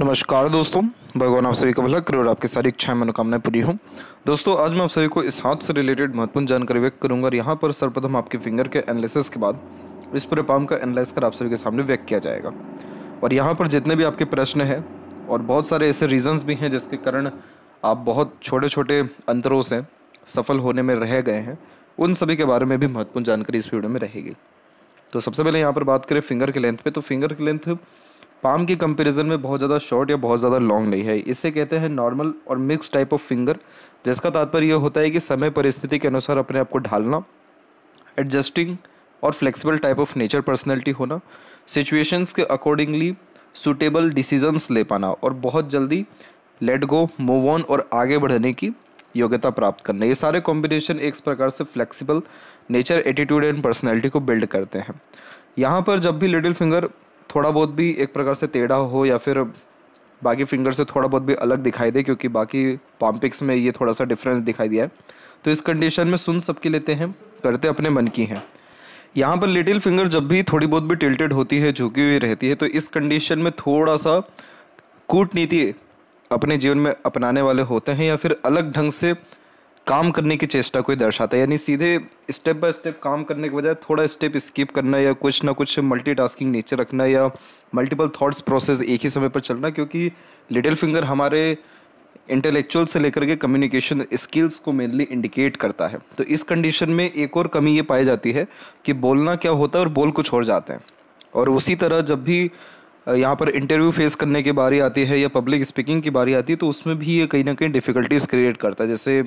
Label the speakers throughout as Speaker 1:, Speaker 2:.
Speaker 1: नमस्कार दोस्तों भगवान आप सभी का भला करो और आपकी सारी इच्छाएं मनोकामनाएं पूरी हूँ दोस्तों आज मैं आप सभी को इस हाथ से रिलेटेड महत्वपूर्ण जानकारी व्यक्त करूंगा और यहाँ पर सर्वप्रथम आपके फिंगर के एनालिसिस के बाद इस पूरे पाम का एनालिस कर आप सभी के सामने व्यक्त किया जाएगा और यहाँ पर जितने भी आपके प्रश्न हैं और बहुत सारे ऐसे रीजन्स भी हैं जिसके कारण आप बहुत छोटे छोटे अंतरों से सफल होने में रह गए हैं उन सभी के बारे में भी महत्वपूर्ण जानकारी इस वीडियो में रहेगी तो सबसे पहले यहाँ पर बात करें फिंगर के लेंथ पे तो फिंगर की लेंथ पाम के कंपैरिजन में बहुत ज़्यादा शॉर्ट या बहुत ज़्यादा लॉन्ग नहीं है इसे कहते हैं नॉर्मल और मिक्स टाइप ऑफ फिंगर जिसका तात्पर्य होता है कि समय परिस्थिति के अनुसार अपने आप को ढालना एडजस्टिंग और flexible type of nature personality होना सिचुएशंस के अकॉर्डिंगली सुटेबल डिसीजंस ले पाना और बहुत जल्दी लेट गो मूव ऑन और आगे बढ़ने की योग्यता प्राप्त करना ये सारे कॉम्बिनेशन एक प्रकार से flexible nature attitude and personality को बिल्ड करते हैं यहाँ पर जब भी लिटिल फिंगर थोड़ा बहुत भी एक प्रकार से टेढ़ा हो या फिर बाकी फिंगर से थोड़ा बहुत भी अलग दिखाई दे क्योंकि बाकी पॉम्पिक्स में ये थोड़ा सा डिफरेंस दिखाई दिया है तो इस कंडीशन में सुन सबकी लेते हैं करते अपने मन की हैं यहाँ पर लिटिल फिंगर जब भी थोड़ी बहुत भी टिल्टेड होती है झुकी हुई रहती है तो इस कंडीशन में थोड़ा सा कूटनीति अपने जीवन में अपनाने वाले होते हैं या फिर अलग ढंग से काम करने की चेष्टा को दर्शाता है यानी सीधे स्टेप बाय स्टेप काम करने के बजाय थोड़ा स्टेप स्किप करना या कुछ ना कुछ मल्टीटास्किंग नेचर रखना या मल्टीपल थॉट्स प्रोसेस एक ही समय पर चलना क्योंकि लिटिल फिंगर हमारे इंटेलेक्चुअल से लेकर के कम्युनिकेशन स्किल्स को मेनली इंडिकेट करता है तो इस कंडीशन में एक और कमी ये पाई जाती है कि बोलना क्या होता है और बोल कुछ और जाते हैं और उसी तरह जब भी यहाँ पर इंटरव्यू फेस करने की बारी आती है या पब्लिक स्पीकिंग की बारी आती है तो उसमें भी ये कहीं ना कहीं डिफ़िकल्टीज क्रिएट करता है जैसे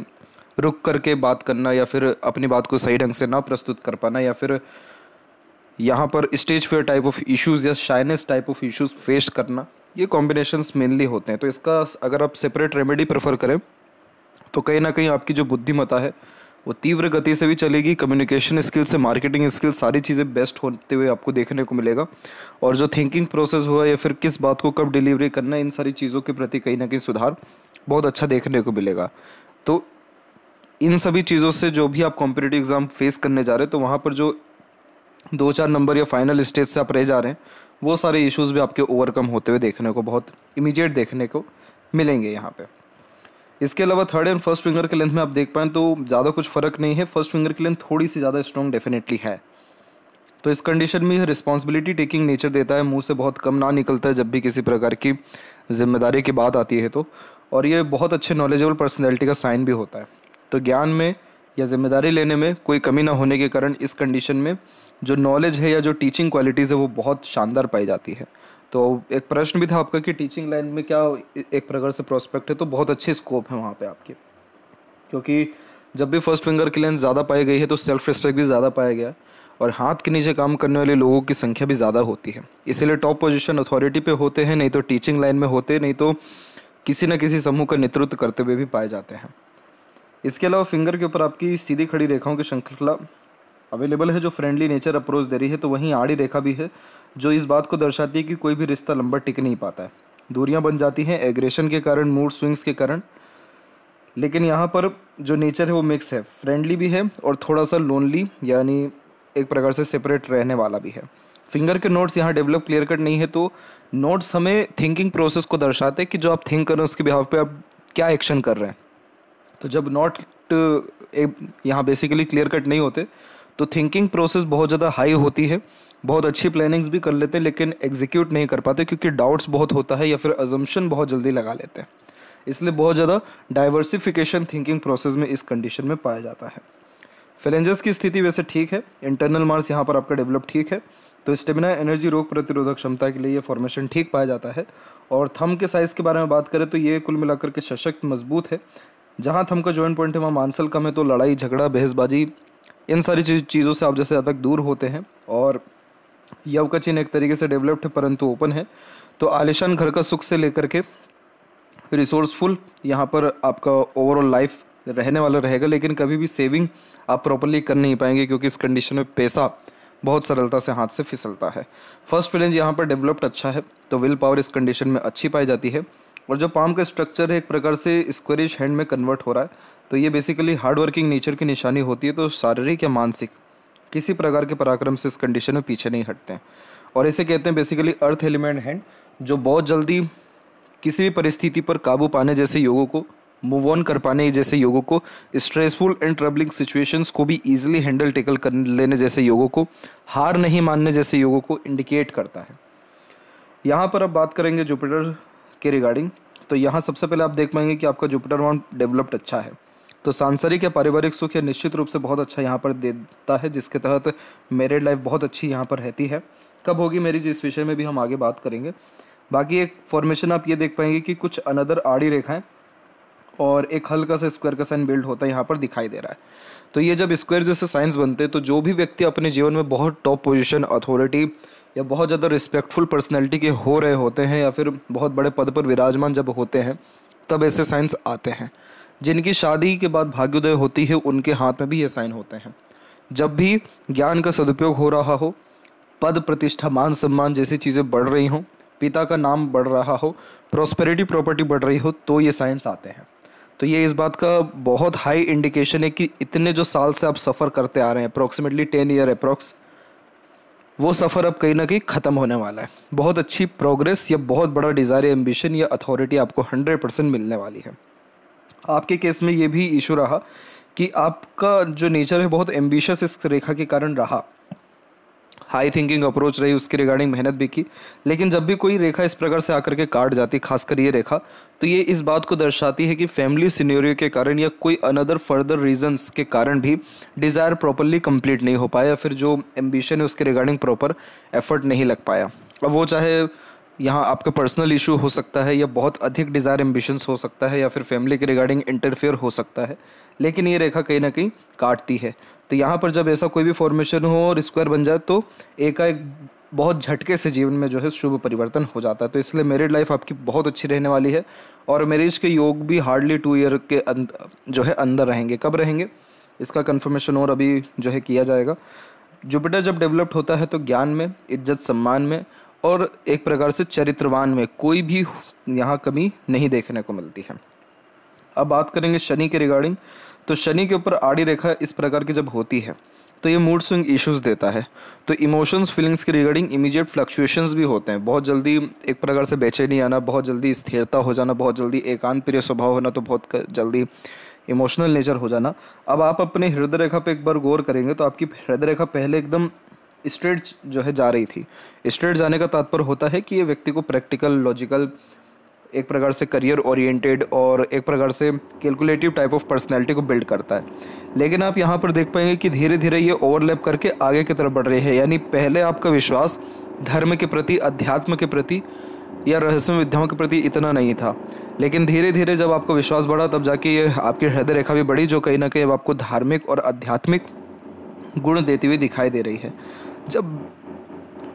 Speaker 1: रुक करके बात करना या फिर अपनी बात को सही ढंग से ना प्रस्तुत कर पाना या फिर यहाँ पर stage fear type of issues या shyness type of issues face करना ये कॉम्बिनेशंस मेनली होते हैं तो इसका अगर आप सेपरेट रेमेडी प्रेफर करें तो कहीं ना कहीं आपकी जो बुद्धिमता है वो तीव्र गति से भी चलेगी कम्युनिकेशन स्किल से मार्केटिंग स्किल सारी चीज़ें बेस्ट होते हुए आपको देखने को मिलेगा और जो थिंकिंग प्रोसेस हुआ या फिर किस बात को कब डिलीवरी करना है इन सारी चीज़ों के प्रति कहीं ना कहीं सुधार बहुत अच्छा देखने को मिलेगा तो इन सभी चीज़ों से जो भी आप कॉम्पिटेटिव एग्ज़ाम फेस करने जा रहे हो तो वहाँ पर जो दो चार नंबर या फाइनल स्टेज से आप रह जा रहे हैं वो सारे इश्यूज भी आपके ओवरकम होते हुए देखने को बहुत इमीडिएट देखने को मिलेंगे यहाँ पे इसके अलावा थर्ड एंड फर्स्ट फिंगर के लेंथ में आप देख पाए तो ज़्यादा कुछ फ़र्क नहीं है फर्स्ट फिंगर की लेंथ थोड़ी सी ज़्यादा स्ट्रॉन्ग डेफिनेटली है तो इस कंडीशन में यह रिस्पॉन्सिबिलिटी टेकिंग नेचर देता है मुंह से बहुत कम ना निकलता है जब भी किसी प्रकार की जिम्मेदारी की बात आती है तो और ये बहुत अच्छे नॉलेजेबल पर्सनैलिटी का साइन भी होता है तो ज्ञान में या जिम्मेदारी लेने में कोई कमी ना होने के कारण इस कंडीशन में जो नॉलेज है या जो टीचिंग क्वालिटीज़ है वो बहुत शानदार पाई जाती है तो एक प्रश्न भी था आपका कि टीचिंग लाइन में क्या एक प्रकार से प्रोस्पेक्ट है तो बहुत अच्छे स्कोप है वहाँ पे आपके क्योंकि जब भी फर्स्ट फिंगर की लेंथ ज़्यादा पाई गई है तो सेल्फ रिस्पेक्ट भी ज़्यादा पाया गया और हाथ के नीचे काम करने वाले लोगों की संख्या भी ज़्यादा होती है इसीलिए टॉप पोजीशन अथॉरिटी पे होते हैं नहीं तो टीचिंग लाइन में होते नहीं तो किसी न किसी समूह का नेतृत्व करते हुए भी पाए जाते हैं इसके अलावा फिंगर के ऊपर आपकी सीधी खड़ी रेखाओं की श्रृंखला अवेलेबल है जो फ्रेंडली नेचर अप्रोच दे रही है तो वहीं आड़ी रेखा भी है जो इस बात को दर्शाती है कि कोई भी रिश्ता लंबा टिक नहीं पाता है दूरियां बन जाती हैं एग्रेशन के कारण मूड स्विंग्स के कारण लेकिन यहाँ पर जो नेचर है वो मिक्स है फ्रेंडली भी है और थोड़ा सा लोनली यानी एक प्रकार से सेपरेट रहने वाला भी है फिंगर के नोट्स यहाँ डेवलप क्लियर कट नहीं है तो नोट्स हमें थिंकिंग प्रोसेस को दर्शाते हैं कि जो आप थिंक कर रहे हैं उसके बिहाव पे आप क्या एक्शन कर रहे हैं तो जब नॉट uh, यहाँ बेसिकली क्लियर कट नहीं होते तो थिंकिंग प्रोसेस बहुत ज़्यादा हाई होती है बहुत अच्छी प्लानिंग्स भी कर लेते हैं लेकिन एग्जीक्यूट नहीं कर पाते क्योंकि डाउट्स बहुत होता है या फिर अजम्पन बहुत जल्दी लगा लेते हैं इसलिए बहुत ज़्यादा डाइवर्सिफिकेशन थिंकिंग प्रोसेस में इस कंडीशन में पाया जाता है फेलेंजर्स की स्थिति वैसे ठीक है इंटरनल मार्स यहाँ पर आपका डेवलप ठीक है तो स्टेमिना एनर्जी रोग प्रतिरोधक क्षमता के लिए ये फॉर्मेशन ठीक पाया जाता है और थम के साइज़ के बारे में बात करें तो ये कुल मिलाकर के सशक्त मजबूत है जहाँ थम का ज्वाइंट पॉइंट है वहाँ मानसल कम है तो लड़ाई झगड़ा बहसबाजी इन सारी चीज़ों से आप जैसे ज़्यादा दूर होते हैं और यव का चिन्ह एक तरीके से डेवलप्ड है परंतु ओपन है तो आलिशान घर का सुख से लेकर के रिसोर्सफुल यहाँ पर आपका ओवरऑल लाइफ रहने वाला रहेगा लेकिन कभी भी सेविंग आप प्रॉपरली कर नहीं पाएंगे क्योंकि इस कंडीशन में पैसा बहुत सरलता से हाथ से फिसलता है फर्स्ट फिलेंज यहाँ पर डेवलप्ड अच्छा है तो विल पावर इस कंडीशन में अच्छी पाई जाती है और जो पाम का स्ट्रक्चर है एक प्रकार से स्क्वेरिश हैंड में कन्वर्ट हो रहा है तो ये बेसिकली हार्ड वर्किंग नेचर की निशानी होती है तो शारीरिक या मानसिक किसी प्रकार के पराक्रम से इस कंडीशन में पीछे नहीं हटते हैं और इसे कहते हैं बेसिकली अर्थ एलिमेंट हैंड जो बहुत जल्दी किसी भी परिस्थिति पर काबू पाने जैसे योगों को मूव ऑन कर पाने जैसे योगों को स्ट्रेसफुल एंड ट्रबलिंग सिचुएशंस को भी इजीली हैंडल टेकल कर लेने जैसे योगों को हार नहीं मानने जैसे योगों को इंडिकेट करता है यहाँ पर अब बात करेंगे जुपिटर के रिगार्डिंग तो यहाँ सबसे पहले आप देख पाएंगे कि आपका जुपिटर वन डेवलप्ड अच्छा है तो सांसारिक या पारिवारिक सुख ये निश्चित रूप से बहुत अच्छा यहाँ पर देता है जिसके तहत मेरिड लाइफ बहुत अच्छी यहाँ पर रहती है कब होगी मेरी जिस विषय में भी हम आगे बात करेंगे बाकी एक फॉर्मेशन आप ये देख पाएंगे कि कुछ अनदर आड़ी रेखाएं और एक हल्का सा स्क्वायर का साइन बिल्ड होता है यहाँ पर दिखाई दे रहा है तो ये जब स्क्वायर जैसे साइंस बनते हैं तो जो भी व्यक्ति अपने जीवन में बहुत टॉप पोजीशन अथॉरिटी या बहुत ज़्यादा रिस्पेक्टफुल पर्सनैलिटी के हो रहे होते हैं या फिर बहुत बड़े पद पर विराजमान जब होते हैं तब ऐसे साइंस आते हैं जिनकी शादी के बाद भाग्योदय होती है उनके हाथ में भी ये साइन होते हैं जब भी ज्ञान का सदुपयोग हो रहा हो पद प्रतिष्ठा मान सम्मान जैसी चीज़ें बढ़ रही हों पिता का नाम बढ़ रहा हो प्रॉस्पेरिटी प्रॉपर्टी बढ़ रही हो तो ये साइंस आते हैं तो ये इस बात का बहुत हाई इंडिकेशन है कि इतने जो साल से आप सफ़र करते आ रहे हैं अप्रॉक्सीमेटली टेन ईयर अप्रॉक्स वो सफ़र अब कहीं ना कहीं ख़त्म होने वाला है बहुत अच्छी प्रोग्रेस या बहुत बड़ा डिज़ायर एम्बिशन या अथॉरिटी आपको हंड्रेड परसेंट मिलने वाली है आपके केस में ये भी इशू रहा कि आपका जो नेचर है बहुत एम्बिशस इस रेखा के कारण रहा हाई थिंकिंग अप्रोच रही उसके रिगार्डिंग मेहनत भी की लेकिन जब भी कोई रेखा इस प्रकार से आकर के काट जाती खासकर ये रेखा तो ये इस बात को दर्शाती है कि फैमिली सीनियोरियो के कारण या कोई अनदर फर्दर रीजंस के कारण भी डिज़ायर प्रॉपरली कंप्लीट नहीं हो पाया फिर जो एम्बिशन है उसके रिगार्डिंग प्रॉपर एफर्ट नहीं लग पाया अब वो चाहे यहाँ आपका पर्सनल इशू हो सकता है या बहुत अधिक डिज़ायर एम्बिशंस हो सकता है या फिर फैमिली के रिगार्डिंग इंटरफेयर हो सकता है लेकिन ये रेखा कहीं ना कहीं काटती है तो यहाँ पर जब ऐसा कोई भी फॉर्मेशन हो और स्क्वायर बन जाए तो ए का एक बहुत झटके से जीवन में जो है शुभ परिवर्तन हो जाता है तो इसलिए मेरिड लाइफ आपकी बहुत अच्छी रहने वाली है और मैरिज के योग भी हार्डली टू ईयर के जो है अंदर रहेंगे कब रहेंगे इसका कन्फर्मेशन और अभी जो है किया जाएगा जुपिटर जब डेवलप्ड होता है तो ज्ञान में इज्जत सम्मान में और एक प्रकार से चरित्रवान में कोई भी यहाँ कमी नहीं देखने को मिलती है अब बात करेंगे शनि के रिगार्डिंग तो शनि के ऊपर आड़ी रेखा इस प्रकार की जब होती है तो ये मूड स्विंग इश्यूज देता है तो इमोशंस फीलिंग्स के रिगार्डिंग इमीडिएट फ्लक्चुएशंस भी होते हैं बहुत जल्दी एक प्रकार से बेचैनी आना बहुत जल्दी स्थिरता हो जाना बहुत जल्दी एकांत प्रिय स्वभाव होना तो बहुत जल्दी इमोशनल नेचर हो जाना अब आप अपने हृदय रेखा पे एक बार गौर करेंगे तो आपकी हृदय रेखा पहले एकदम स्ट्रेट जो है जा रही थी स्ट्रेट जाने का तात्पर्य होता है कि ये व्यक्ति को प्रैक्टिकल लॉजिकल एक प्रकार से करियर ओरिएंटेड और एक प्रकार से कैलकुलेटिव टाइप ऑफ पर्सनैलिटी को बिल्ड करता है लेकिन आप यहाँ पर देख पाएंगे कि धीरे धीरे ये ओवरलैप करके आगे की तरफ बढ़ रहे हैं यानी पहले आपका विश्वास धर्म के प्रति अध्यात्म के प्रति या रहस्य विद्याओं के प्रति इतना नहीं था लेकिन धीरे धीरे जब आपका विश्वास बढ़ा तब जाके ये आपकी हृदय रेखा भी बढ़ी जो कहीं ना कहीं आपको धार्मिक और आध्यात्मिक गुण देती हुई दिखाई दे रही है जब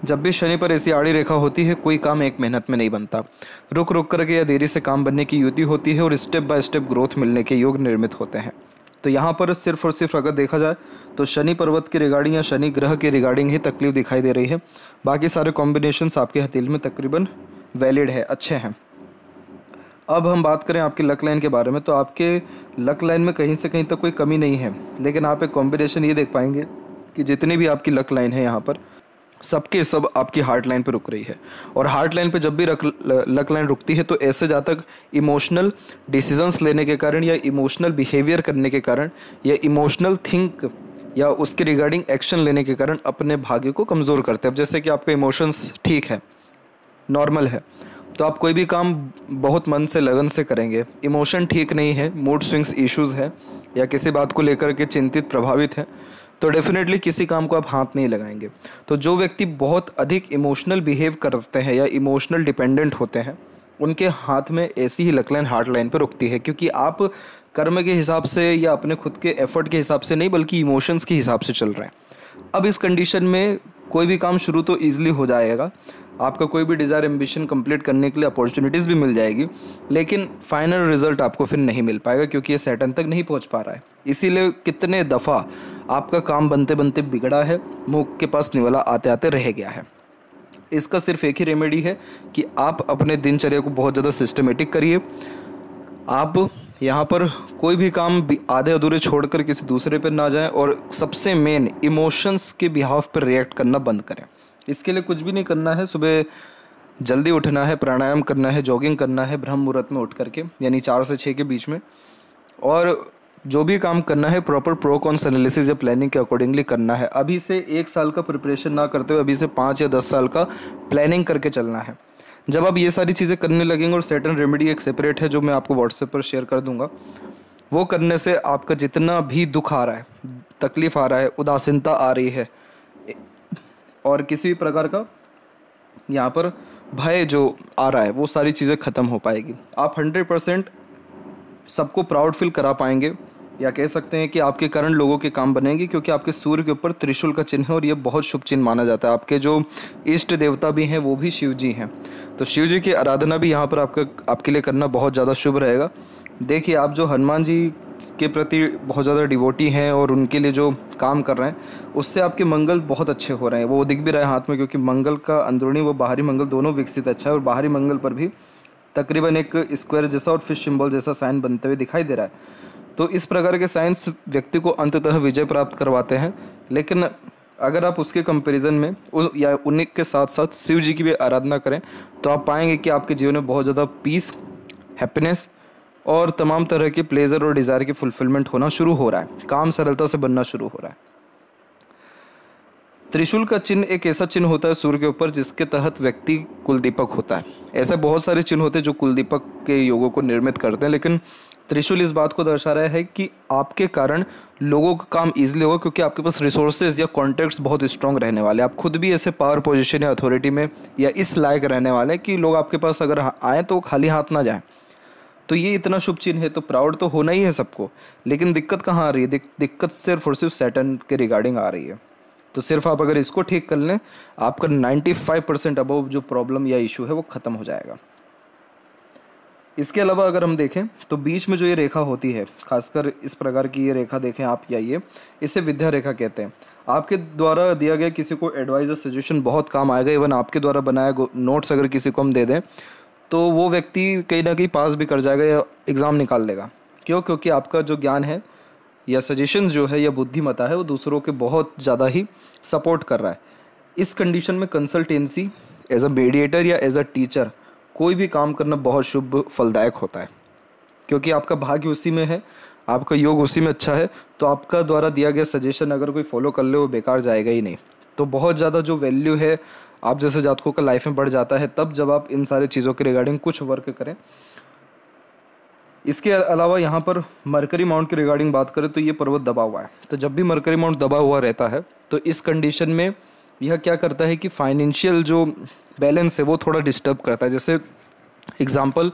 Speaker 1: जब भी शनि पर ऐसी आड़ी रेखा होती है कोई काम एक मेहनत में नहीं बनता रुक रुक करके या देरी से काम बनने की युति होती है और स्टेप बाय स्टेप ग्रोथ मिलने के योग निर्मित होते हैं तो यहाँ पर सिर्फ और सिर्फ अगर देखा जाए तो शनि पर्वत के रिगार्डिंग या शनि ग्रह की रिगार्डिंग ही तकलीफ दिखाई दे रही है बाकी सारे कॉम्बिनेशन आपके हथेली में तकरीबन वैलिड है अच्छे हैं अब हम बात करें आपके लक लाइन के बारे में तो आपके लक लाइन में कहीं से कहीं तक तो कोई कमी नहीं है लेकिन आप एक कॉम्बिनेशन ये देख पाएंगे कि जितनी भी आपकी लक लाइन है यहाँ पर सबके सब आपकी हार्ट लाइन पर रुक रही है और हार्ट लाइन पर जब भी रक लक लाइन रुकती है तो ऐसे जातक इमोशनल डिसीजंस लेने के कारण या इमोशनल बिहेवियर करने के कारण या इमोशनल थिंक या उसके रिगार्डिंग एक्शन लेने के कारण अपने भाग्य को कमज़ोर करते हैं अब जैसे कि आपके इमोशंस ठीक है नॉर्मल है तो आप कोई भी काम बहुत मन से लगन से करेंगे इमोशन ठीक नहीं है मूड स्विंग्स इश्यूज है या किसी बात को लेकर के चिंतित प्रभावित हैं तो डेफिनेटली किसी काम को आप हाथ नहीं लगाएंगे तो जो व्यक्ति बहुत अधिक इमोशनल बिहेव करते हैं या इमोशनल डिपेंडेंट होते हैं उनके हाथ में ऐसी ही लकलाइन हार्ट लाइन पर रुकती है क्योंकि आप कर्म के हिसाब से या अपने खुद के एफर्ट के हिसाब से नहीं बल्कि इमोशंस के हिसाब से चल रहे हैं अब इस कंडीशन में कोई भी काम शुरू तो ईजिली हो जाएगा आपका कोई भी डिज़ायर एम्बिशन कंप्लीट करने के लिए अपॉर्चुनिटीज़ भी मिल जाएगी लेकिन फाइनल रिजल्ट आपको फिर नहीं मिल पाएगा क्योंकि ये सेटन तक नहीं पहुंच पा रहा है इसीलिए कितने दफ़ा आपका काम बनते बनते बिगड़ा है मुख के पास निवाला आते आते रह गया है इसका सिर्फ एक ही रेमेडी है कि आप अपने दिनचर्या को बहुत ज़्यादा सिस्टमेटिक करिए आप यहाँ पर कोई भी काम भी आधे अधूरे छोड़कर किसी दूसरे पर ना जाएं और सबसे मेन इमोशंस के बिहाव पर रिएक्ट करना बंद करें इसके लिए कुछ भी नहीं करना है सुबह जल्दी उठना है प्राणायाम करना है जॉगिंग करना है ब्रह्म मुहूर्त में उठ करके यानी चार से छः के बीच में और जो भी काम करना है प्रॉपर प्रो कॉन्स एनालिसिस या प्लानिंग के अकॉर्डिंगली करना है अभी से एक साल का प्रिपरेशन ना करते हुए अभी से पाँच या दस साल का प्लानिंग करके चलना है जब आप ये सारी चीज़ें करने लगेंगे और सेटन रेमेडी एक सेपरेट है जो मैं आपको व्हाट्सएप पर शेयर कर दूंगा वो करने से आपका जितना भी दुख आ रहा है तकलीफ आ रहा है उदासीनता आ रही है और किसी भी प्रकार का यहाँ पर भय जो आ रहा है वो सारी चीज़ें ख़त्म हो पाएगी आप हंड्रेड परसेंट सबको प्राउड फील करा पाएंगे या कह सकते हैं कि आपके कारण लोगों के काम बनेंगे क्योंकि आपके सूर्य के ऊपर त्रिशूल का चिन्ह है और ये बहुत शुभ चिन्ह माना जाता है आपके जो इष्ट देवता भी हैं वो भी शिव जी हैं तो शिव जी की आराधना भी यहाँ पर आपका आपके लिए करना बहुत ज़्यादा शुभ रहेगा देखिए आप जो हनुमान जी के प्रति बहुत ज़्यादा डिवोटी हैं और उनके लिए जो काम कर रहे हैं उससे आपके मंगल बहुत अच्छे हो रहे हैं वो दिख भी रहे हैं हाथ में क्योंकि मंगल का अंदरूनी व बाहरी मंगल दोनों विकसित अच्छा है और बाहरी मंगल पर भी तकरीबन एक स्क्वायर जैसा और फिश सिंबल जैसा साइन बनते हुए दिखाई दे रहा है तो इस प्रकार के साइंस व्यक्ति को अंततः विजय प्राप्त करवाते हैं लेकिन अगर आप उसके कंपैरिजन में उस या उन्हीं के साथ साथ शिव जी की भी आराधना करें तो आप पाएंगे कि आपके जीवन में बहुत ज़्यादा पीस हैप्पीनेस और तमाम तरह के प्लेजर और डिज़ायर की फुलफिलमेंट होना शुरू हो रहा है काम सरलता से बनना शुरू हो रहा है त्रिशूल का चिन्ह एक ऐसा चिन्ह होता है सूर्य के ऊपर जिसके तहत व्यक्ति कुलदीपक होता है ऐसे बहुत सारे चिन्ह होते हैं जो कुलदीपक के योगों को निर्मित करते हैं लेकिन त्रिशूल इस बात को दर्शा रहा है कि आपके कारण लोगों का काम ईजिली होगा क्योंकि आपके पास रिसोर्सेज या कॉन्टैक्ट्स बहुत स्ट्रांग रहने वाले आप खुद भी ऐसे पावर पोजिशन या अथॉरिटी में या इस लायक रहने वाले कि लोग आपके पास अगर आएँ तो खाली हाथ ना जाएँ तो ये इतना शुभ चिन्ह है तो प्राउड तो होना ही है सबको लेकिन दिक्कत कहाँ आ रही है दिक्कत सिर्फ और सिर्फ सैटन के रिगार्डिंग आ रही है तो सिर्फ आप अगर इसको ठीक कर लें आपका 95 परसेंट अबव जो प्रॉब्लम या इशू है वो ख़त्म हो जाएगा इसके अलावा अगर हम देखें तो बीच में जो ये रेखा होती है खासकर इस प्रकार की ये रेखा देखें आप या ये इसे विद्या रेखा कहते हैं आपके द्वारा दिया गया किसी को एडवाइजर सजेशन बहुत काम आएगा इवन आपके द्वारा बनाया नोट्स अगर किसी को हम दे दें तो वो व्यक्ति कहीं ना कहीं पास भी कर जाएगा या एग्ज़ाम निकाल लेगा क्यों क्योंकि आपका जो ज्ञान है या सजेशन जो है या बुद्धिमता है वो दूसरों के बहुत ज़्यादा ही सपोर्ट कर रहा है इस कंडीशन में कंसल्टेंसी एज अ मेडिएटर या एज अ टीचर कोई भी काम करना बहुत शुभ फलदायक होता है क्योंकि आपका भाग्य उसी में है आपका योग उसी में अच्छा है तो आपका द्वारा दिया गया सजेशन अगर कोई फॉलो कर ले वो बेकार जाएगा ही नहीं तो बहुत ज़्यादा जो वैल्यू है आप जैसे जातकों का लाइफ में बढ़ जाता है तब जब आप इन सारी चीज़ों के रिगार्डिंग कुछ वर्क करें इसके अलावा यहाँ पर मरकरी माउंट की रिगार्डिंग बात करें तो ये पर्वत दबा हुआ है तो जब भी मरकरी माउंट दबा हुआ रहता है तो इस कंडीशन में यह क्या करता है कि फाइनेंशियल जो बैलेंस है वो थोड़ा डिस्टर्ब करता है जैसे एग्ज़ाम्पल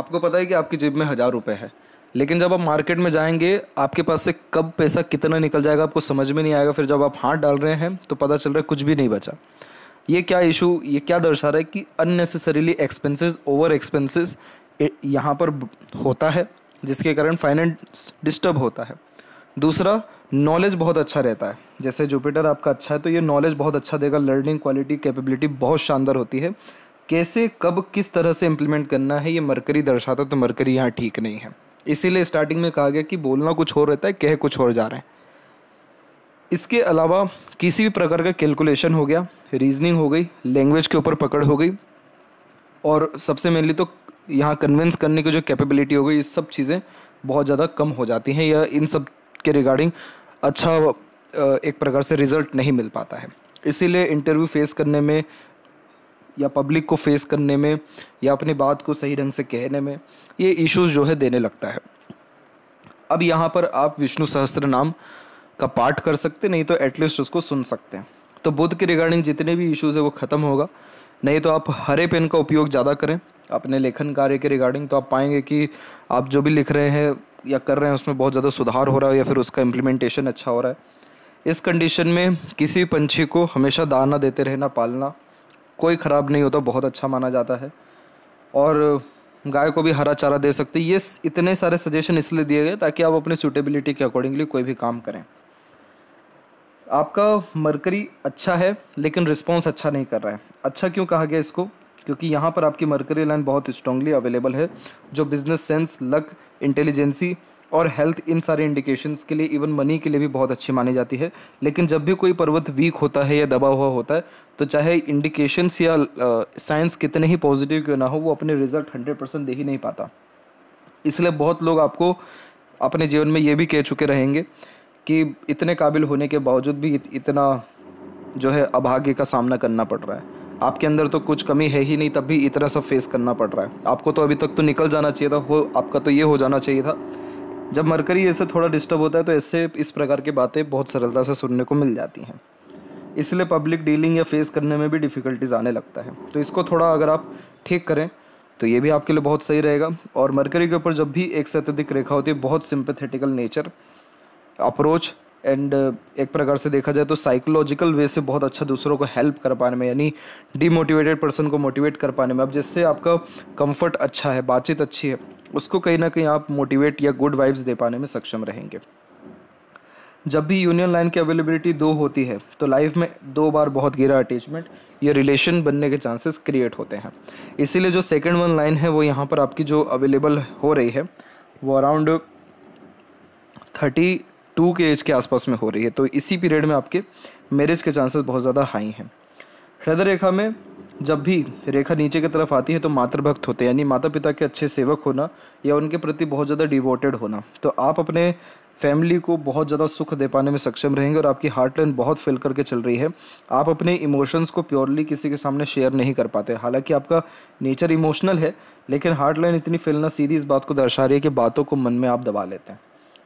Speaker 1: आपको पता है कि आपकी जेब में हज़ार रुपये है लेकिन जब आप मार्केट में जाएंगे आपके पास से कब पैसा कितना निकल जाएगा आपको समझ में नहीं आएगा फिर जब आप हाथ डाल रहे हैं तो पता चल रहा है कुछ भी नहीं बचा ये क्या इशू ये क्या दर्शा रहा है कि अननेसेसरीली एक्सपेंसेस ओवर एक्सपेंसेस यहाँ पर होता है जिसके कारण फाइनेंस डिस्टर्ब होता है दूसरा नॉलेज बहुत अच्छा रहता है जैसे जुपिटर आपका अच्छा है तो ये नॉलेज बहुत अच्छा देगा लर्निंग क्वालिटी कैपेबिलिटी बहुत शानदार होती है कैसे कब किस तरह से इम्प्लीमेंट करना है ये मरकरी दर्शाता तो मरकरी यहाँ ठीक नहीं है इसीलिए स्टार्टिंग में कहा गया कि बोलना कुछ और रहता है कह कुछ और जा रहा है इसके अलावा किसी भी प्रकार का कैलकुलेशन हो गया रीजनिंग हो गई लैंग्वेज के ऊपर पकड़ हो गई और सबसे मेनली तो यहाँ कन्विंस करने की जो कैपेबिलिटी हो गई इस सब चीज़ें बहुत ज़्यादा कम हो जाती हैं या इन सब के रिगार्डिंग अच्छा एक प्रकार से रिज़ल्ट नहीं मिल पाता है इसीलिए इंटरव्यू फेस करने में या पब्लिक को फेस करने में या अपनी बात को सही ढंग से कहने में ये इश्यूज जो है देने लगता है अब यहाँ पर आप विष्णु सहस्त्र नाम का पाठ कर सकते नहीं तो एटलीस्ट उसको सुन सकते हैं तो बुद्ध के रिगार्डिंग जितने भी इश्यूज़ है वो ख़त्म होगा नहीं तो आप हरे पेन का उपयोग ज़्यादा करें अपने लेखन कार्य के रिगार्डिंग तो आप पाएंगे कि आप जो भी लिख रहे हैं या कर रहे हैं उसमें बहुत ज़्यादा सुधार हो रहा है या फिर उसका इम्प्लीमेंटेशन अच्छा हो रहा है इस कंडीशन में किसी पंछी को हमेशा दाना देते रहना पालना कोई ख़राब नहीं होता बहुत अच्छा माना जाता है और गाय को भी हरा चारा दे सकते ये इतने सारे सजेशन इसलिए दिए गए ताकि आप अपनी सूटेबिलिटी के अकॉर्डिंगली कोई भी काम करें आपका मरकरी अच्छा है लेकिन रिस्पॉन्स अच्छा नहीं कर रहा है अच्छा क्यों कहा गया इसको क्योंकि यहाँ पर आपकी मर्करी लाइन बहुत स्ट्रांगली अवेलेबल है जो बिजनेस सेंस लक इंटेलिजेंसी और हेल्थ इन सारे इंडिकेशंस के लिए इवन मनी के लिए भी बहुत अच्छी मानी जाती है लेकिन जब भी कोई पर्वत वीक होता है या दबा हुआ होता है तो चाहे इंडिकेशंस या साइंस कितने ही पॉजिटिव क्यों ना हो वो अपने रिजल्ट हंड्रेड परसेंट दे ही नहीं पाता इसलिए बहुत लोग आपको अपने जीवन में ये भी कह चुके रहेंगे कि इतने काबिल होने के बावजूद भी इतना जो है अभाग्य का सामना करना पड़ रहा है आपके अंदर तो कुछ कमी है ही नहीं तब भी इतना सब फेस करना पड़ रहा है आपको तो अभी तक तो निकल जाना चाहिए था हो आपका तो ये हो जाना चाहिए था जब मरकरी ऐसे थोड़ा डिस्टर्ब होता है तो ऐसे इस प्रकार की बातें बहुत सरलता से सुनने को मिल जाती हैं इसलिए पब्लिक डीलिंग या फेस करने में भी डिफ़िकल्टीज आने लगता है तो इसको थोड़ा अगर आप ठीक करें तो ये भी आपके लिए बहुत सही रहेगा और मरकरी के ऊपर जब भी एक से अत्यधिक रेखा होती है बहुत सिंपथेटिकल नेचर अप्रोच एंड एक प्रकार से देखा जाए तो साइकोलॉजिकल वे से बहुत अच्छा दूसरों को हेल्प कर पाने में यानी डीमोटिवेटेड पर्सन को मोटिवेट कर पाने में अब जिससे आपका कंफर्ट अच्छा है बातचीत अच्छी है उसको कहीं ना कहीं आप मोटिवेट या गुड वाइब्स दे पाने में सक्षम रहेंगे जब भी यूनियन लाइन की अवेलेबिलिटी दो होती है तो लाइफ में दो बार बहुत गहरा अटैचमेंट या रिलेशन बनने के चांसेस क्रिएट होते हैं इसीलिए जो सेकेंड वन लाइन है वो यहाँ पर आपकी जो अवेलेबल हो रही है वो अराउंड थर्टी टू के एज के आसपास में हो रही है तो इसी पीरियड में आपके मैरिज के चांसेस बहुत ज़्यादा हाई हैं हृदय रेखा में जब भी रेखा नीचे की तरफ आती है तो मातृभक्त होते हैं यानी माता पिता के अच्छे सेवक होना या उनके प्रति बहुत ज़्यादा डिवोटेड होना तो आप अपने फैमिली को बहुत ज़्यादा सुख दे पाने में सक्षम रहेंगे और आपकी हार्ट लाइन बहुत फिल करके चल रही है आप अपने इमोशंस को प्योरली किसी के सामने शेयर नहीं कर पाते हालांकि आपका नेचर इमोशनल है लेकिन हार्ट लाइन इतनी फिलना सीधी इस बात को दर्शा रही है कि बातों को मन में आप दबा लेते हैं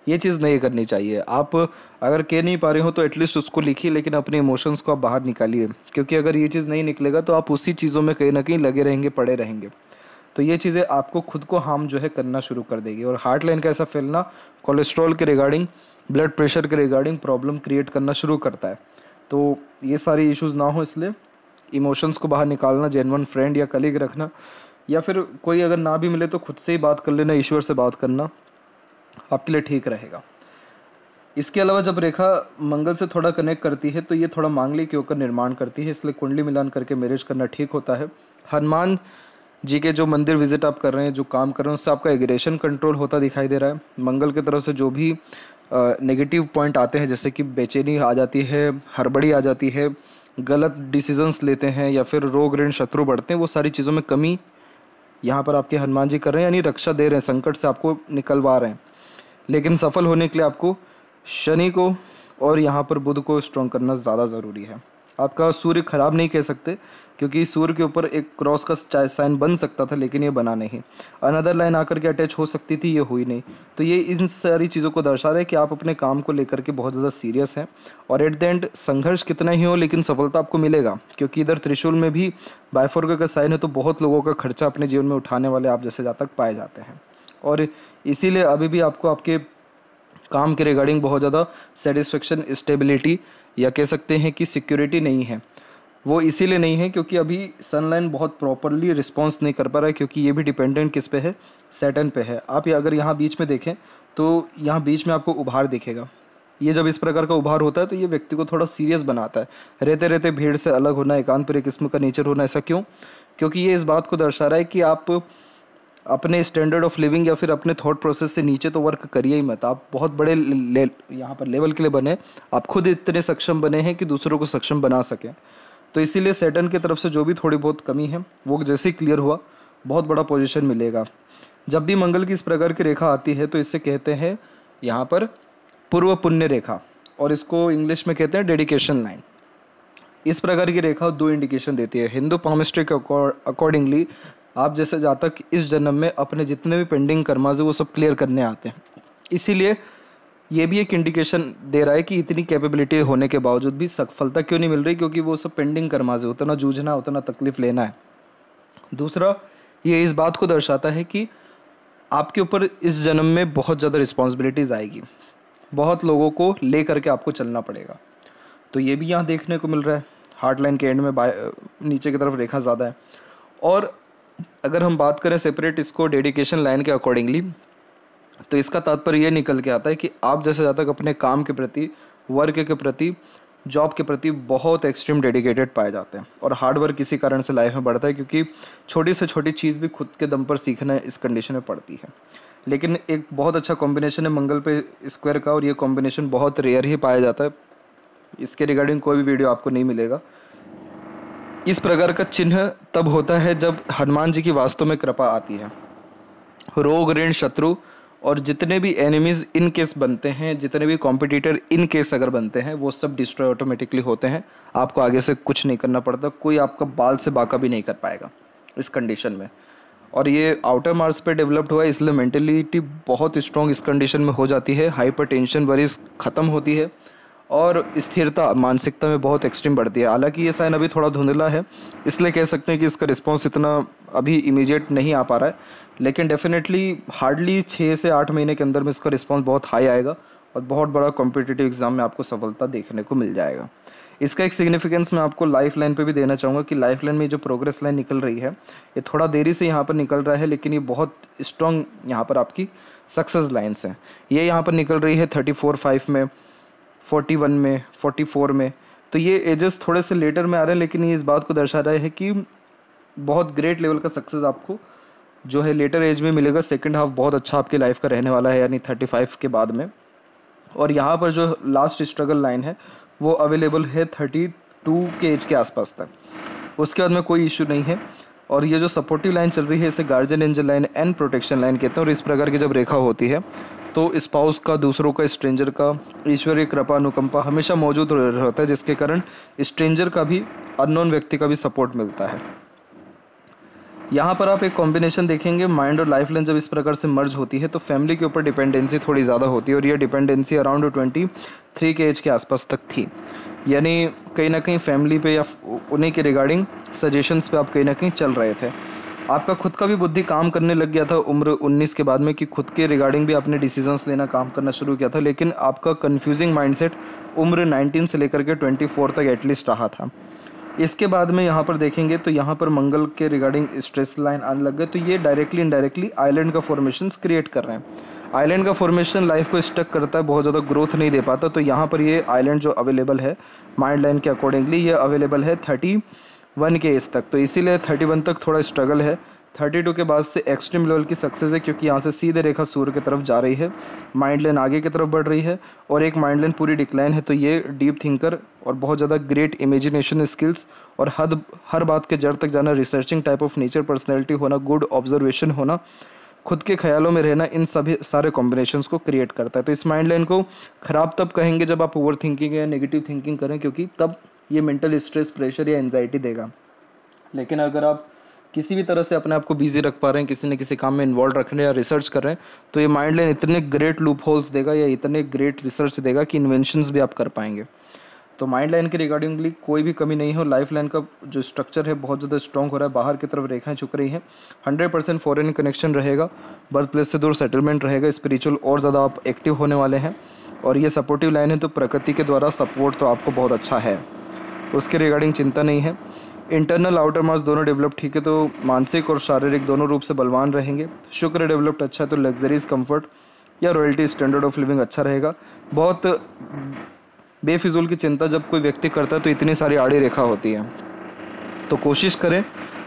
Speaker 1: ये चीज़ नहीं करनी चाहिए आप अगर कह नहीं पा रहे हो तो एटलीस्ट उसको लिखिए लेकिन अपने इमोशंस को आप बाहर निकालिए क्योंकि अगर ये चीज़ नहीं निकलेगा तो आप उसी चीज़ों में कहीं ना कहीं लगे रहेंगे पड़े रहेंगे तो ये चीज़ें आपको खुद को हार्म जो है करना शुरू कर देगी और हार्ट लाइन का ऐसा फैलना कोलेस्ट्रॉल के रिगार्डिंग ब्लड प्रेशर के रिगार्डिंग प्रॉब्लम क्रिएट करना शुरू करता है तो ये सारे इश्यूज़ ना हो इसलिए इमोशंस को बाहर निकालना जेनवन फ्रेंड या कलीग रखना या फिर कोई अगर ना भी मिले तो खुद से ही बात कर लेना ईश्वर से बात करना आपके लिए ठीक रहेगा इसके अलावा जब रेखा मंगल से थोड़ा कनेक्ट करती है तो ये थोड़ा मांगलिक योग का निर्माण करती है इसलिए कुंडली मिलान करके मैरिज करना ठीक होता है हनुमान जी के जो मंदिर विजिट आप कर रहे हैं जो काम कर रहे हैं उससे आपका एग्रेशन कंट्रोल होता दिखाई दे रहा है मंगल की तरफ से जो भी नेगेटिव पॉइंट आते हैं जैसे कि बेचैनी आ जाती है हड़बड़ी आ जाती है गलत डिसीजंस लेते हैं या फिर रोग ऋण शत्रु बढ़ते हैं वो सारी चीज़ों में कमी यहाँ पर आपके हनुमान जी कर रहे हैं यानी रक्षा दे रहे हैं संकट से आपको निकलवा रहे हैं लेकिन सफल होने के लिए आपको शनि को और यहाँ पर बुध को स्ट्रॉन्ग करना ज़्यादा ज़रूरी है आपका सूर्य खराब नहीं कह सकते क्योंकि सूर्य के ऊपर एक क्रॉस का साइन बन सकता था लेकिन ये बना नहीं अनदर लाइन आकर के अटैच हो सकती थी ये हुई नहीं तो ये इन सारी चीज़ों को दर्शा रहा है कि आप अपने काम को लेकर के बहुत ज़्यादा सीरियस हैं और एट द एंड संघर्ष कितना ही हो लेकिन सफलता आपको मिलेगा क्योंकि इधर त्रिशूल में भी बायफोर्ग का साइन है तो बहुत लोगों का खर्चा अपने जीवन में उठाने वाले आप जैसे जातक पाए जाते हैं और इसीलिए अभी भी आपको आपके काम के रिगार्डिंग बहुत ज़्यादा सेटिस्फेक्शन स्टेबिलिटी या कह सकते हैं कि सिक्योरिटी नहीं है वो इसीलिए नहीं है क्योंकि अभी सनलाइन बहुत प्रॉपरली रिस्पॉन्स नहीं कर पा रहा है क्योंकि ये भी डिपेंडेंट किस पे है सेटन पे है आप ये अगर यहाँ बीच में देखें तो यहाँ बीच में आपको उभार दिखेगा ये जब इस प्रकार का उभार होता है तो ये व्यक्ति को थोड़ा सीरियस बनाता है रहते रहते भीड़ से अलग होना एकांत पर एक किस्म का नेचर होना ऐसा क्यों क्योंकि ये इस बात को दर्शा रहा है कि आप अपने स्टैंडर्ड ऑफ लिविंग या फिर अपने थॉट प्रोसेस से नीचे तो वर्क करिए ही मत आप बहुत बड़े ले, यहाँ पर लेवल के लिए बने आप खुद इतने सक्षम बने हैं कि दूसरों को सक्षम बना सकें तो इसीलिए सेटन की तरफ से जो भी थोड़ी बहुत कमी है वो जैसे ही क्लियर हुआ बहुत बड़ा पोजिशन मिलेगा जब भी मंगल की इस प्रकार की रेखा आती है तो इसे कहते हैं यहाँ पर पूर्व पुण्य रेखा और इसको इंग्लिश में कहते हैं डेडिकेशन लाइन इस प्रकार की रेखा दो इंडिकेशन देती है हिंदू पॉमिस्ट्री के अकॉर्डिंगली आप जैसे जातक इस जन्म में अपने जितने भी पेंडिंग कर्माज है वो सब क्लियर करने आते हैं इसीलिए ये भी एक इंडिकेशन दे रहा है कि इतनी कैपेबिलिटी होने के बावजूद भी सफलता क्यों नहीं मिल रही क्योंकि वो सब पेंडिंग कर्माज है उतना जूझना उतना तकलीफ लेना है दूसरा ये इस बात को दर्शाता है कि आपके ऊपर इस जन्म में बहुत ज़्यादा रिस्पॉन्सिबिलिटीज़ आएगी बहुत लोगों को ले करके आपको चलना पड़ेगा तो ये भी यहाँ देखने को मिल रहा है हार्ट लाइन के एंड में नीचे की तरफ रेखा ज़्यादा है और अगर हम बात करें सेपरेट इसको डेडिकेशन लाइन के अकॉर्डिंगली तो इसका तात्पर्य ये निकल के आता है कि आप जैसे तक अपने काम के प्रति वर्क के प्रति जॉब के प्रति बहुत एक्सट्रीम डेडिकेटेड पाए जाते हैं और हार्ड वर्क किसी कारण से लाइफ में बढ़ता है क्योंकि छोटी से छोटी चीज़ भी खुद के दम पर सीखना इस कंडीशन में पड़ती है लेकिन एक बहुत अच्छा कॉम्बिनेशन है मंगल पे स्क्वायर का और ये कॉम्बिनेशन बहुत रेयर ही पाया जाता है इसके रिगार्डिंग कोई भी वीडियो आपको नहीं मिलेगा इस प्रकार का चिन्ह तब होता है जब हनुमान जी की वास्तव में कृपा आती है रोग ऋण शत्रु और जितने भी एनिमीज इन केस बनते हैं जितने भी कॉम्पिटिटर इन केस अगर बनते हैं वो सब डिस्ट्रॉय ऑटोमेटिकली होते हैं आपको आगे से कुछ नहीं करना पड़ता कोई आपका बाल से बाका भी नहीं कर पाएगा इस कंडीशन में और ये आउटर मार्स पे डेवलप्ड हुआ है इसलिए मेंटेलिटी बहुत स्ट्रॉन्ग इस कंडीशन में हो जाती है हाइपर टेंशन वरीज ख़त्म होती है और स्थिरता मानसिकता में बहुत एक्सट्रीम बढ़ती है हालांकि ये साइन अभी थोड़ा धुंधला है इसलिए कह सकते हैं कि इसका रिस्पॉन्स इतना अभी इमीडिएट नहीं आ पा रहा है लेकिन डेफिनेटली हार्डली छः से आठ महीने के अंदर में इसका रिस्पॉन्स बहुत हाई आएगा और बहुत बड़ा कॉम्पिटिटिव एग्ज़ाम में आपको सफलता देखने को मिल जाएगा इसका एक सिग्निफिकेंस मैं आपको लाइफ लाइन पर भी देना चाहूँगा कि लाइफ लाइन में जो प्रोग्रेस लाइन निकल रही है ये थोड़ा देरी से यहाँ पर निकल रहा है लेकिन ये बहुत स्ट्रॉन्ग यहाँ पर आपकी सक्सेस लाइन्स हैं ये यहाँ पर निकल रही है थर्टी फोर फाइव में फोर्टी वन में फोर्टी फोर में तो ये एजेस थोड़े से लेटर में आ रहे हैं लेकिन ये इस बात को दर्शा रहा है कि बहुत ग्रेट लेवल का सक्सेस आपको जो है लेटर एज में मिलेगा सेकेंड हाफ बहुत अच्छा आपकी लाइफ का रहने वाला है यानी थर्टी फाइव के बाद में और यहाँ पर जो लास्ट स्ट्रगल लाइन है वो अवेलेबल है थर्टी टू के एज के आसपास तक उसके बाद में कोई इशू नहीं है और ये जो सपोर्टिव लाइन चल रही है इसे guardian angel line and protection line कहते हैं और इस प्रकार की जब रेखा होती है तो स्पाउस का दूसरों का स्ट्रेंजर का ईश्वरीय कृपा अनुकंपा हमेशा मौजूद रहता है जिसके कारण स्ट्रेंजर का भी अननोन व्यक्ति का भी सपोर्ट मिलता है यहाँ पर आप एक कॉम्बिनेशन देखेंगे माइंड और लाइफ लाइन जब इस प्रकार से मर्ज होती है तो फैमिली के ऊपर डिपेंडेंसी थोड़ी ज़्यादा होती है और यह डिपेंडेंसी अराउंड ट्वेंटी थ्री के एज के आसपास तक थी यानी कहीं ना कहीं फैमिली पे या उन्हीं के रिगार्डिंग सजेशंस पे आप कहीं ना कहीं चल रहे थे आपका खुद का भी बुद्धि काम करने लग गया था उम्र 19 के बाद में कि खुद के रिगार्डिंग भी आपने डिसीजंस लेना काम करना शुरू किया था लेकिन आपका कंफ्यूजिंग माइंडसेट उम्र 19 से लेकर के 24 तक एटलीस्ट रहा था इसके बाद में यहाँ पर देखेंगे तो यहाँ पर मंगल के रिगार्डिंग स्ट्रेस लाइन आने लग गए तो ये डायरेक्टली इनडायरेक्टली आइलैंड का फॉर्मेशन क्रिएट कर रहे हैं आइलैंड का फॉर्मेशन लाइफ को स्टक करता है बहुत ज़्यादा ग्रोथ नहीं दे पाता तो यहाँ पर ये आइलैंड जो अवेलेबल है माइंड लाइन के अकॉर्डिंगली ये अवेलेबल है थर्टी वन के एज तक तो इसीलिए थर्टी वन तक थोड़ा स्ट्रगल है थर्टी टू के बाद से एक्सट्रीम लेवल की सक्सेस है क्योंकि यहाँ से सीधे रेखा सूर्य की तरफ जा रही है माइंड लेन आगे की तरफ बढ़ रही है और एक माइंड लेन पूरी डिक्लाइन है तो ये डीप थिंकर और बहुत ज़्यादा ग्रेट इमेजिनेशन स्किल्स और हद हर बात के जड़ तक जाना researching type of nature personality होना गुड ऑब्जर्वेशन होना खुद के ख्यालों में रहना इन सभी सारे कॉम्बिनेशन को क्रिएट करता है तो इस माइंड लाइन को ख़राब तब कहेंगे जब आप ओवर थिंकिंग या नेगेटिव थिंकिंग करें क्योंकि तब ये मेंटल स्ट्रेस प्रेशर या एनजाइटी देगा लेकिन अगर आप किसी भी तरह से अपने आप को बिजी रख पा रहे हैं किसी न किसी काम में इन्वॉल्व रख रहे हैं या रिसर्च कर रहे हैं तो ये माइंड लाइन इतने ग्रेट लूप होल्स देगा या इतने ग्रेट रिसर्च देगा कि इन्वेंशन भी आप कर पाएंगे तो माइंड लाइन के रिगार्डिंगली कोई भी कमी नहीं है लाइफ लाइन का जो स्ट्रक्चर है बहुत ज़्यादा स्ट्रॉन्ग हो रहा है बाहर की तरफ रेखाएं झुक रही हैं हंड्रेड परसेंट फॉरन कनेक्शन रहेगा बर्थ प्लेस से दूर सेटलमेंट रहेगा स्पिरिचुअल और ज़्यादा आप एक्टिव होने वाले हैं और ये सपोर्टिव लाइन है तो प्रकृति के द्वारा सपोर्ट तो आपको बहुत अच्छा है उसके रिगार्डिंग चिंता नहीं है इंटरनल आउटर मास दोनों डेवलप ठीक है तो मानसिक और शारीरिक दोनों रूप से बलवान रहेंगे शुक्र डेवलप्ड अच्छा है तो लग्जरीज कंफर्ट या रॉयल्टी स्टैंडर्ड ऑफ लिविंग अच्छा रहेगा बहुत बेफिजूल की चिंता जब कोई व्यक्ति करता है तो इतनी सारी आड़ी रेखा होती है तो कोशिश करें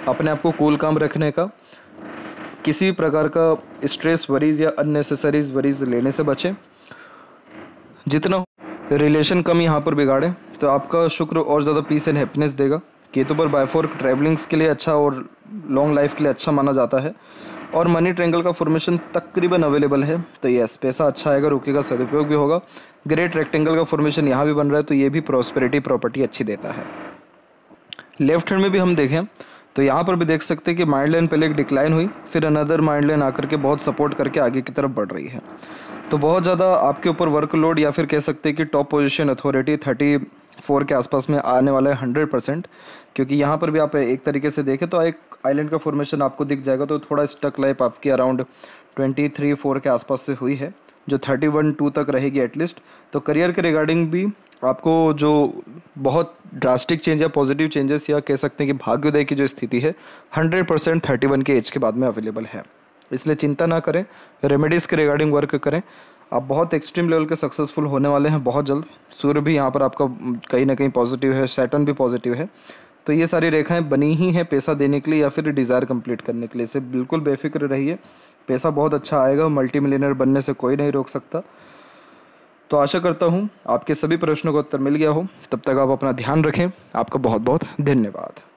Speaker 1: अपने आप को कूल काम रखने का किसी भी प्रकार का स्ट्रेस वरीज या अननेसेसरीज वरीज लेने से बचें जितना रिलेशन कम यहाँ पर बिगाड़े तो आपका शुक्र और ज़्यादा पीस एंड हैप्पीनेस देगा केतु तो पर बायफोर ट्रैवलिंग्स के लिए अच्छा और लॉन्ग लाइफ के लिए अच्छा माना जाता है और मनी ट्रेंगल का फॉर्मेशन तकरीबन अवेलेबल है तो यस पैसा अच्छा आएगा रुके का सदुपयोग भी होगा ग्रेट रेक्टेंगल का फॉर्मेशन यहाँ भी बन रहा है तो ये भी प्रॉस्पेरिटी प्रॉपर्टी अच्छी देता है लेफ्ट हैंड में भी हम देखें तो यहाँ पर भी देख सकते हैं कि माइंड लाइन पहले एक डिक्लाइन हुई फिर अनदर माइंड लाइन आकर के बहुत सपोर्ट करके आगे की तरफ बढ़ रही है तो बहुत ज़्यादा आपके ऊपर वर्कलोड या फिर कह सकते हैं कि top position authority thirty four के आसपास में आने वाला है हंड्रेड परसेंट क्योंकि यहाँ पर भी आप एक तरीके से देखें तो एक आइलैंड का फॉर्मेशन आपको दिख जाएगा तो थोड़ा स्टक लाइफ आपकी अराउंड ट्वेंटी थ्री फोर के आसपास से हुई है जो थर्टी वन टू तक रहेगी एटलीस्ट तो करियर के रिगार्डिंग भी आपको जो बहुत ड्रास्टिक चेंज या पॉजिटिव चेंजेस या कह सकते हैं कि भाग्योदय की जो स्थिति है हंड्रेड परसेंट थर्टी वन के एज के बाद में अवेलेबल है इसलिए चिंता ना करें रेमेडीज़ के रिगार्डिंग वर्क करें आप बहुत एक्सट्रीम लेवल के सक्सेसफुल होने वाले हैं बहुत जल्द सूर्य भी यहाँ पर आपका कहीं ना कहीं पॉजिटिव है सैटर्न भी पॉजिटिव है तो ये सारी रेखाएं बनी ही हैं पैसा देने के लिए या फिर डिज़ायर कंप्लीट करने के लिए इसे बिल्कुल बेफिक्र रहिए पैसा बहुत अच्छा आएगा मल्टी मिलीनर बनने से कोई नहीं रोक सकता तो आशा करता हूँ आपके सभी प्रश्नों का उत्तर मिल गया हो तब तक आप अपना ध्यान रखें आपका बहुत बहुत धन्यवाद